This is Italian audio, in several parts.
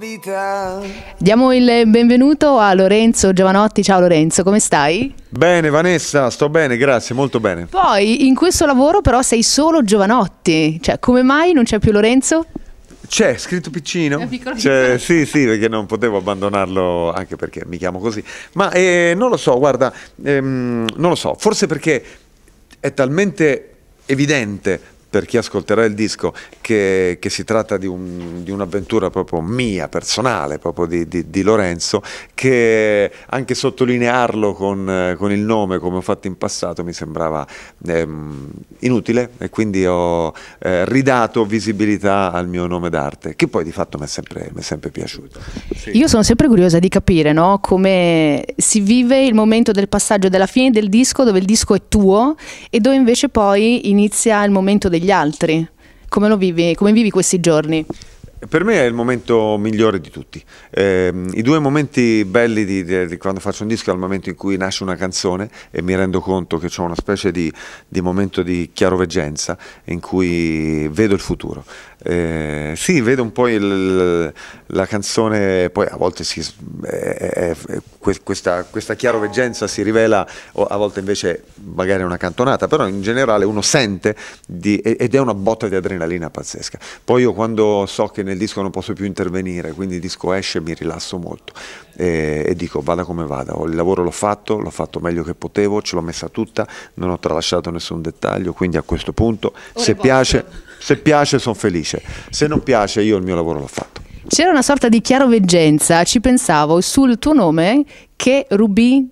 vita. Diamo il benvenuto a Lorenzo Giovanotti. Ciao Lorenzo, come stai? Bene Vanessa, sto bene, grazie, molto bene. Poi in questo lavoro però sei solo Giovanotti, cioè come mai non c'è più Lorenzo? C'è, scritto piccino. C'è, sì, sì, perché non potevo abbandonarlo, anche perché mi chiamo così. Ma eh, non lo so, guarda, ehm, non lo so, forse perché è talmente evidente per chi ascolterà il disco che, che si tratta di, un'avventura proprio mia, personale, proprio di, di, di, Lorenzo, che anche sottolinearlo con, con, il nome come ho fatto in passato mi sembrava ehm, inutile e quindi ho eh, ridato visibilità al mio nome d'arte, che poi di fatto mi è sempre, mi è sempre piaciuto. Sì. Io sono sempre curiosa di capire no? come si vive il momento del passaggio della fine del disco, dove il disco è tuo e dove invece poi inizia il momento dei degli altri. Come lo vivi? Come vivi questi giorni? Per me è il momento migliore di tutti. Eh, I due momenti belli di, di, di, quando faccio un disco è il momento in cui nasce una canzone e mi rendo conto che ho una specie di, di, momento di chiaroveggenza in cui vedo il futuro. Eh, sì, vedo un po' il, la canzone, poi a volte si, eh, eh, questa, questa, chiaroveggenza si rivela, a volte invece magari è una cantonata, però in generale uno sente di, ed è una botta di adrenalina pazzesca. Poi io quando so che nel disco non posso più intervenire, quindi il disco esce mi rilasso molto e, e dico vada come vada, il lavoro l'ho fatto, l'ho fatto meglio che potevo, ce l'ho messa tutta, non ho tralasciato nessun dettaglio, quindi a questo punto se piace, se piace sono felice, se non piace io il mio lavoro l'ho fatto. C'era una sorta di chiaroveggenza, ci pensavo, sul tuo nome che Rubini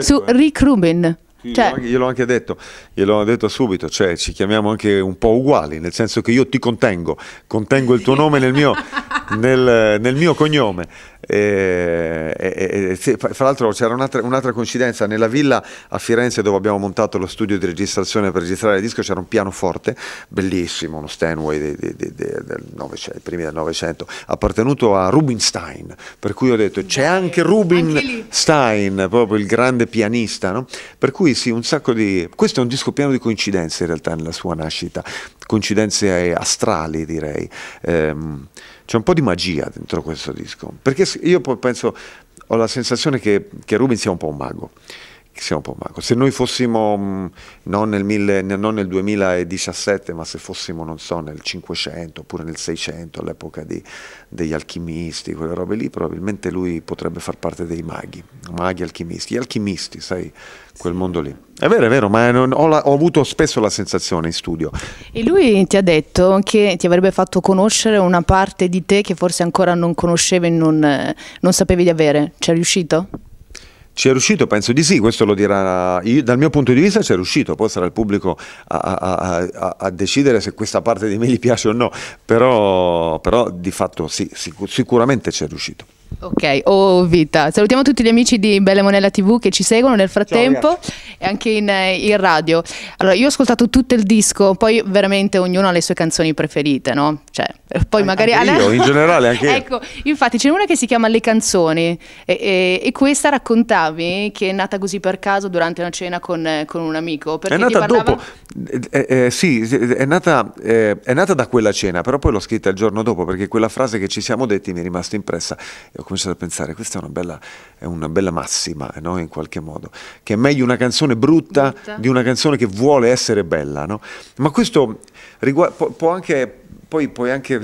su eh? Rick Rubin. cioè. Gliel'ho anche detto, gliel'ho detto subito, cioè ci chiamiamo anche un po' uguali, nel senso che io ti contengo, contengo il tuo nome nel mio, nel, nel mio cognome. E, e, e, fra l'altro c'era un'altra, un'altra, coincidenza, nella villa a Firenze dove abbiamo montato lo studio di registrazione per registrare il disco c'era un pianoforte bellissimo, uno Stanway dei, dei, dei, del 900, primi del Novecento, appartenuto a Rubinstein, per cui ho detto c'è anche Rubinstein, proprio il grande pianista, no? per cui sì, un sacco di... questo è un disco pieno di coincidenze in realtà nella sua nascita, coincidenze astrali direi. Ehm, c'è un po' di magia dentro questo disco, perché io penso, ho la sensazione che, che Rubin sia un po' un mago siamo un po' manco. Se noi fossimo mm, non, nel mille, non nel, 2017, ma se fossimo, non so, nel 500 oppure nel 600, all'epoca degli alchimisti, quelle robe lì, probabilmente lui potrebbe far parte dei maghi, maghi alchimisti, gli alchimisti, sai, quel sì. mondo lì. È vero, è vero, ma non, ho, la, ho, avuto spesso la sensazione in studio. E lui ti ha detto che ti avrebbe fatto conoscere una parte di te che forse ancora non conoscevi e non, eh, non sapevi di avere. Ci è riuscito? Ci è riuscito? Penso di sì, questo lo dirà. Io, dal mio punto di vista ci è riuscito, poi sarà il pubblico a, a, a, a, decidere se questa parte di me gli piace o no, però, però di fatto sì, sicur sicuramente ci è riuscito. Ok, oh Vita, salutiamo tutti gli amici di Belle Monella TV che ci seguono nel frattempo Ciao, e anche in, eh, in, radio. Allora, io ho ascoltato tutto il disco, poi veramente ognuno ha le sue canzoni preferite, no? Cioè, poi An magari... Anche io, in generale anche Ecco, infatti c'è una che si chiama Le canzoni e, e, e, questa raccontavi che è nata così per caso durante una cena con, eh, con un amico. È nata parlava... dopo, eh, eh, eh sì, è nata, eh, è nata da quella cena, però poi l'ho scritta il giorno dopo perché quella frase che ci siamo detti mi è rimasta impressa ho cominciato a pensare, questa è una bella, è una bella massima, no? in qualche modo, che è meglio una canzone brutta, brutta. di una canzone che vuole essere bella. No? Ma questo può, può anche, poi puoi anche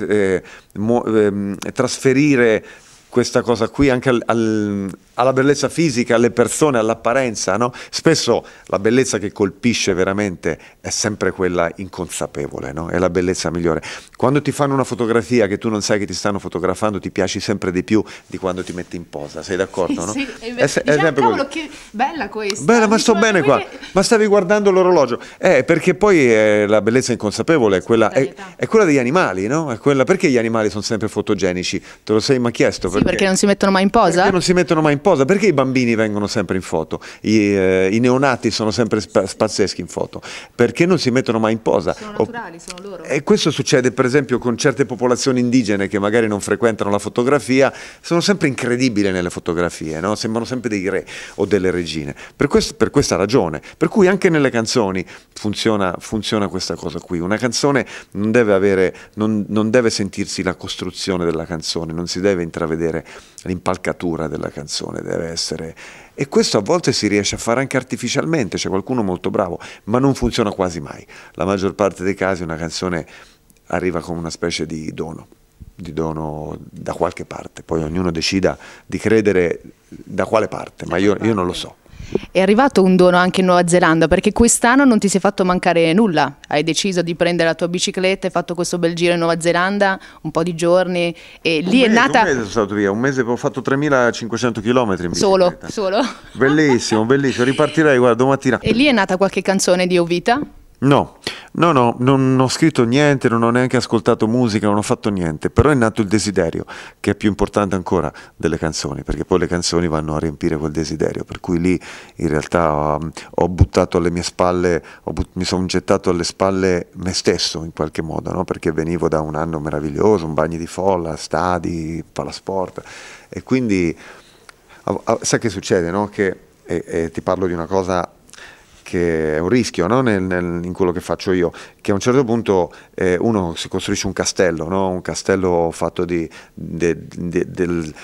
eh, eh, trasferire questa cosa qui anche al, al alla bellezza fisica, alle persone, all'apparenza, no? Spesso la bellezza che colpisce veramente è sempre quella inconsapevole, no? È la bellezza migliore. Quando ti fanno una fotografia che tu non sai che ti stanno fotografando, ti piaci sempre di più di quando ti metti in posa, sei d'accordo, no? Sì, è, è, se- è sempre cavolo, che bella questa. Bella, ma sto bene qua. Ma stavi guardando l'orologio. Eh, perché poi eh, la bellezza inconsapevole è quella, è, è quella degli animali, no? È quella, perché gli animali sono sempre fotogenici? Te lo sei mai chiesto? Perché? Sì, perché non si mettono mai in posa? Perché non si mettono mai in posa sposa, perché i bambini vengono sempre in foto? I, eh, i neonati sono sempre sp spazzeschi in foto, perché non si mettono mai in posa? Sono naturali, sono loro. E questo succede per esempio con certe popolazioni indigene che magari non frequentano la fotografia, sono sempre incredibili nelle fotografie, no? sembrano sempre dei re o delle regine, per, questo, per, questa ragione, per cui anche nelle canzoni funziona, funziona questa cosa qui, una canzone non deve, avere, non, non deve sentirsi la costruzione della canzone, non si deve intravedere l'impalcatura della canzone deve essere... E questo a volte si riesce a fare anche artificialmente, c'è qualcuno molto bravo, ma non funziona quasi mai. La maggior parte dei casi una canzone arriva come una specie di dono di dono da qualche parte, poi ognuno decida di credere da quale parte, ma io, io non lo so. È arrivato un dono anche in Nuova Zelanda perché quest'anno non ti si è fatto mancare nulla, hai deciso di prendere la tua bicicletta, hai fatto questo bel giro in Nuova Zelanda, un po' di giorni e lì un è mese, nata... Un mese sono stato via, un mese ho fatto 3500 km. solo, solo. Bellissimo, bellissimo, ripartirei guarda domattina. E lì è nata qualche canzone di Ovita? No, no, no, non ho scritto niente, non ho neanche ascoltato musica, non ho fatto niente, però è nato il desiderio, che è più importante ancora delle canzoni, perché poi le canzoni vanno a riempire quel desiderio, per cui lì in realtà ho, um, ho buttato alle mie spalle, but- mi sono gettato alle spalle me stesso in qualche modo, no? perché venivo da un anno meraviglioso, un bagno di folla, stadi, palasport, e quindi a, a, sai che succede, no? Che, e, e ti parlo di una cosa che è un rischio no? nel, nel, in quello che faccio io, che a un certo punto eh, uno si costruisce un castello, no? un castello fatto di... De, de, del,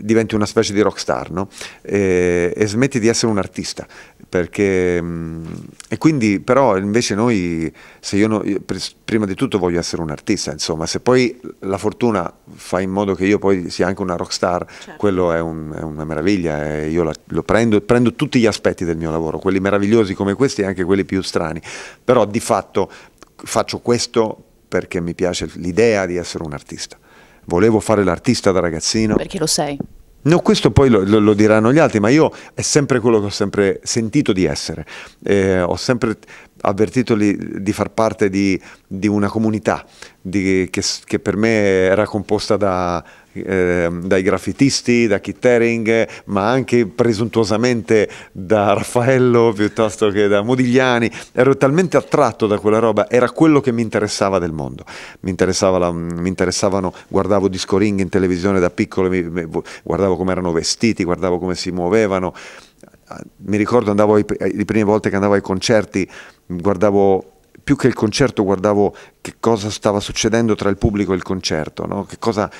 diventi una specie di rockstar no? e, e smetti di essere un artista perché mm, e quindi però invece noi se io, no, io, prima di tutto voglio essere un artista insomma se poi la fortuna fa in modo che io poi sia anche una rockstar certo. quello è, un, è, una meraviglia e io la, lo prendo prendo tutti gli aspetti del mio lavoro quelli meravigliosi come questi e anche quelli più strani però di fatto faccio questo perché mi piace l'idea di essere un artista volevo fare l'artista da ragazzino perché lo sei No, questo poi lo, lo, diranno gli altri, ma io è sempre quello che ho sempre sentito di essere. Eh, ho sempre avvertito li, di far parte di, di una comunità di, che, che per me era composta da, Ehm, dai graffitisti, da Kit Haring, ma anche presuntuosamente da Raffaello piuttosto che da Modigliani. Ero talmente attratto da quella roba, era quello che mi interessava del mondo. Mi, interessava la, mi interessavano, guardavo disco ring in televisione da piccolo, mi, mi, guardavo come erano vestiti, guardavo come si muovevano. Mi ricordo andavo ai, le prime volte che andavo ai concerti, guardavo più che il concerto guardavo che cosa stava succedendo tra il pubblico e il concerto, no? che cosa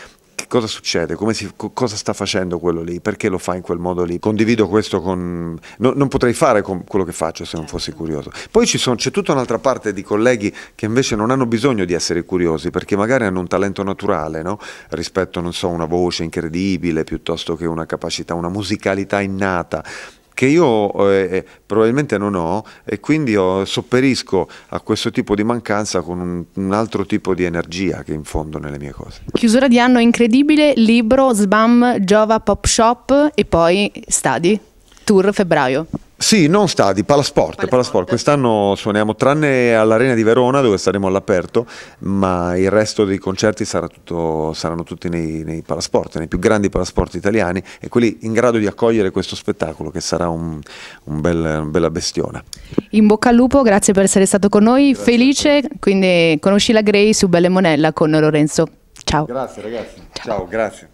cosa succede, si, co cosa sta facendo quello lì, perché lo fa in quel modo lì. Condivido questo con... No, non potrei fare quello che faccio se non fossi certo. curioso. Poi c'è tutta un'altra parte di colleghi che invece non hanno bisogno di essere curiosi, perché magari hanno un talento naturale, no? rispetto, non so, a una voce incredibile, piuttosto che una capacità, una musicalità innata che io eh, probabilmente non ho e quindi ho, sopperisco a questo tipo di mancanza con un, un, altro tipo di energia che infondo nelle mie cose. Chiusura di anno incredibile, libro, sbam, Giova Pop Shop e poi stadi, tour febbraio. Sì, non stadi, palasport, palasport. palasport. Quest'anno suoniamo tranne all'Arena di Verona dove saremo all'aperto, ma il resto dei concerti tutto, saranno tutti nei, nei, palasport, nei più grandi palasport italiani e quelli in grado di accogliere questo spettacolo che sarà un, un bel, una bella bestiona. In bocca al lupo, grazie per essere stato con noi, grazie felice, quindi conosci la Grey su Belle Monella con Lorenzo. Ciao. Grazie ragazzi. Ciao, Ciao grazie.